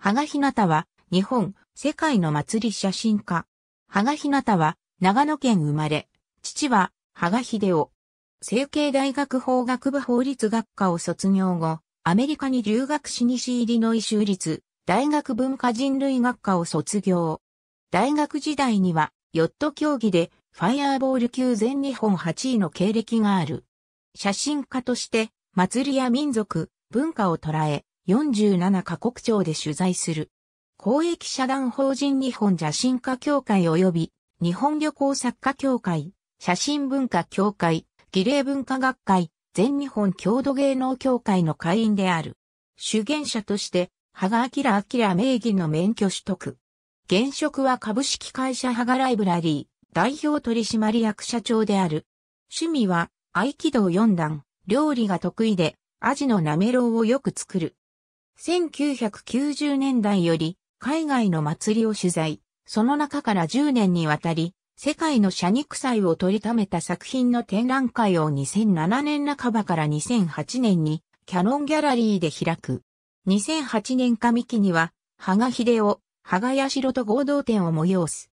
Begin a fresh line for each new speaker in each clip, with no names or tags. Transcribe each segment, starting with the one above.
はがひなたは、日本、世界の祭り写真家。はがひなたは、長野県生まれ、父は、はがひでお。成形大学法学部法律学科を卒業後、アメリカに留学し西入りの異州立、大学文化人類学科を卒業。大学時代には、ヨット競技で、ファイアーボール級全日本8位の経歴がある。写真家として、祭りや民族、文化を捉え、47カ国庁で取材する。公益社団法人日本写真家協会及び日本旅行作家協会、写真文化協会、儀礼文化学会、全日本郷土芸能協会の会員である。主言者として、羽賀明明名義の免許取得。現職は株式会社羽賀ライブラリー、代表取締役社長である。趣味は、合気道4段、料理が得意で、アジのなめろうをよく作る。1990年代より海外の祭りを取材、その中から10年にわたり、世界の社肉祭を取りためた作品の展覧会を2007年半ばから2008年にキャノンギャラリーで開く。2008年上期には、羽賀秀夫、羽賀八代と合同展を催す。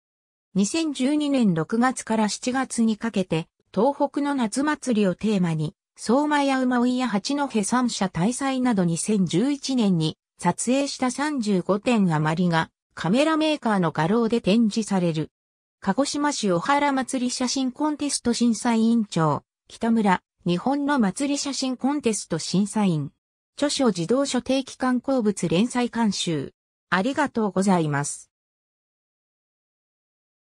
2012年6月から7月にかけて、東北の夏祭りをテーマに、相馬や馬追や八戸三社大祭など2011年に撮影した35点余りがカメラメーカーの画廊で展示される。鹿児島市小原祭り写真コンテスト審査委員長、北村、日本の祭り写真コンテスト審査員。著書自動書定期刊行物連載監修。ありがとうございます。